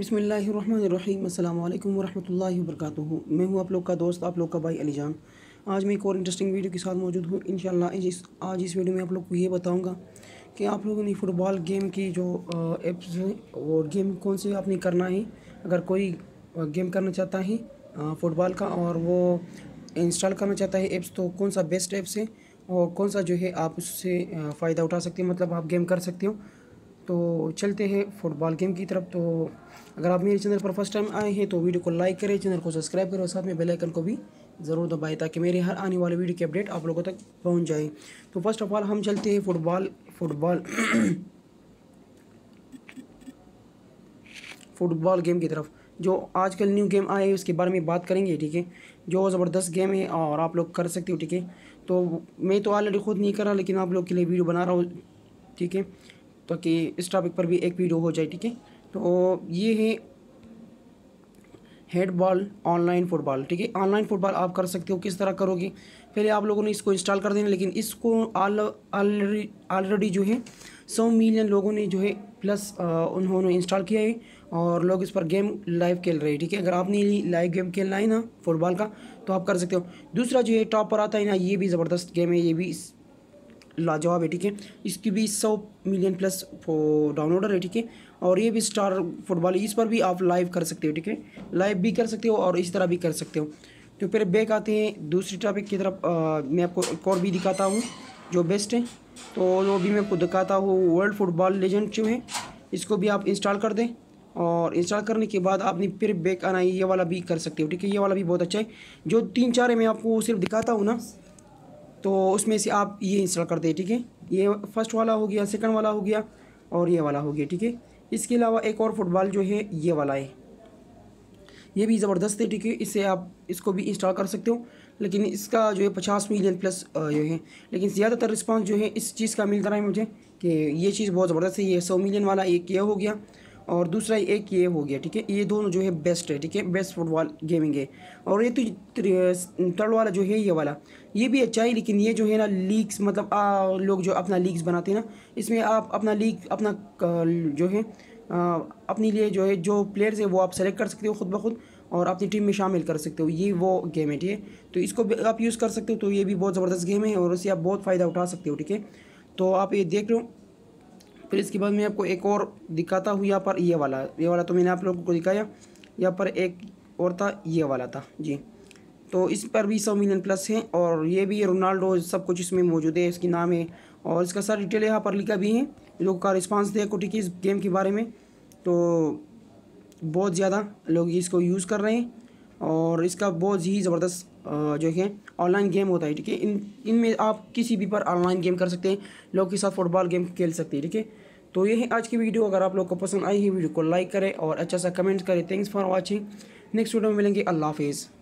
बिसमीम अल्लाम वरहमल वर्क मैं हूं आप लोग का दोस्त आप लोग का भाई अली जान आज मैं एक और इंटरेस्टिंग वीडियो के साथ मौजूद हूं इन शाला आज इस वीडियो में आप लोग को ये बताऊंगा कि आप लोगों ने फ़ुटबॉल गेम की जो एप्स हैं और गेम कौन से आपने करना है अगर कोई गेम करना चाहता है फ़ुटबॉल का और वो इंस्टॉल करना चाहता है एप्स तो कौन सा बेस्ट ऐप्स है और कौन सा जो है आप उससे फ़ायदा उठा सकते हो मतलब आप गेम कर सकते हो तो चलते हैं फुटबॉल गेम की तरफ तो अगर आप मेरे चैनल पर फर्स्ट टाइम आए हैं तो वीडियो को लाइक करें चैनल को सब्सक्राइब करें और साथ में बेल आइकन को भी ज़रूर दबाएं ताकि मेरे हर आने वाले वीडियो की अपडेट आप लोगों तक पहुंच जाए तो फर्स्ट ऑफ ऑल हम चलते हैं फुटबॉल फुटबॉल फुटबॉल गेम की तरफ जो आजकल न्यू गेम आए हैं उसके बारे में बात करेंगे ठीक है जो ज़बरदस्त गेम है और आप लोग कर सकते हो ठीक है तो मैं तो ऑलरेडी खुद नहीं कर रहा लेकिन आप लोग के लिए वीडियो बना रहा हूँ ठीक है तो कि इस टॉपिक पर भी एक वीडियो हो जाए ठीक है तो ये है हेड बॉल ऑनलाइन फुटबॉल ठीक है ऑनलाइन फुटबॉल आप कर सकते हो किस तरह करोगे पहले आप लोगों ने इसको इंस्टॉल कर देना लेकिन इसको ऑलरेडी जो है सौ मिलियन लोगों ने जो है प्लस उन्होंने इंस्टॉल किया है और लोग इस पर गेम लाइव खेल रहे हैं ठीक है अगर आपने लाइव गेम खेलना है ना फुटबॉल का तो आप कर सकते हो दूसरा जो है टॉप पर आता है ना ये भी ज़बरदस्त गेम है ये भी इस लाजवाब है ठीक है इसकी भी सौ मिलियन प्लस डाउनलोडर है ठीक है और ये भी स्टार फुटबॉल इस पर भी आप लाइव कर सकते हो ठीक है लाइव भी कर सकते हो और इस तरह भी कर सकते हो तो फिर बैक आते हैं दूसरी टॉपिक की तरफ मैं आपको एक और भी दिखाता हूँ जो बेस्ट है तो वो भी मैं आपको दिखाता हूँ वर्ल्ड फुटबॉल लेजेंड जो है इसको भी आप इंस्टॉल कर दें और इंस्टॉल करने के बाद आपने फिर बैक आना ये वाला भी कर सकते हो ठीक है ये वाला भी बहुत अच्छा है जो तीन चार है मैं आपको सिर्फ दिखाता हूँ ना तो उसमें से आप ये इंस्टॉल कर दें ठीक है ये फर्स्ट वाला हो गया सेकंड वाला हो गया और ये वाला हो गया ठीक है इसके अलावा एक और फुटबॉल जो है ये वाला है ये भी ज़बरदस्त है ठीक है इससे आप इसको भी इंस्टॉल कर सकते हो लेकिन इसका जो है पचास मिलियन प्लस जो है लेकिन ज़्यादातर रिस्पांस जो है इस चीज़ का मिलता रहा है मुझे कि ये चीज़ बहुत ज़बरदस्त है ये सौ मिलियन वाला एक ये हो गया और दूसरा एक ये हो गया ठीक है ये दोनों जो है बेस्ट है ठीक है बेस्ट फुटबॉल गेमिंग है और ये तो थर्ड वाला जो है ये वाला ये भी अच्छा है लेकिन ये जो है ना लीग्स मतलब आ, लोग जो अपना लीग्स बनाते हैं ना इसमें आप अपना लीग अपना जो है आ, अपने लिए जो है जो प्लेयर्स है वो आप सेलेक्ट कर सकते हो खुद ब खुद और अपनी टीम में शामिल कर सकते हो ये वो गेम है ठीक है तो इसको आप यूज़ कर सकते हो तो ये भी बहुत ज़बरदस्त गेम है और इससे आप बहुत फ़ायदा उठा सकते हो ठीक है तो आप ये देख रहे हो फिर इसके बाद मैं आपको एक और दिखाता हूँ यहाँ पर ये वाला ये वाला तो मैंने आप लोगों को दिखाया यहाँ पर एक और था ये वाला था जी तो इस पर भी सौ मिलियन प्लस है और ये भी रोनाल्डो सब कुछ इसमें मौजूद है इसकी नाम है और इसका सारा डिटेल यहाँ पर लिखा भी है लोगों का रिस्पॉन्स देखो ठीक है इस गेम के बारे में तो बहुत ज़्यादा लोग इसको यूज़ कर रहे हैं और इसका बहुत ही ज़बरदस्त जो है ऑनलाइन गेम होता है ठीक है इन इनमें आप किसी भी पर ऑनलाइन गेम कर सकते हैं लोग के साथ फुटबॉल गेम खेल सकते हैं ठीक है तो ये है आज की वीडियो अगर आप लोग को पसंद आई है वीडियो को लाइक करें और अच्छा सा कमेंट करें thanks for watching next video में मिलेंगे अल्लाह हाफिज़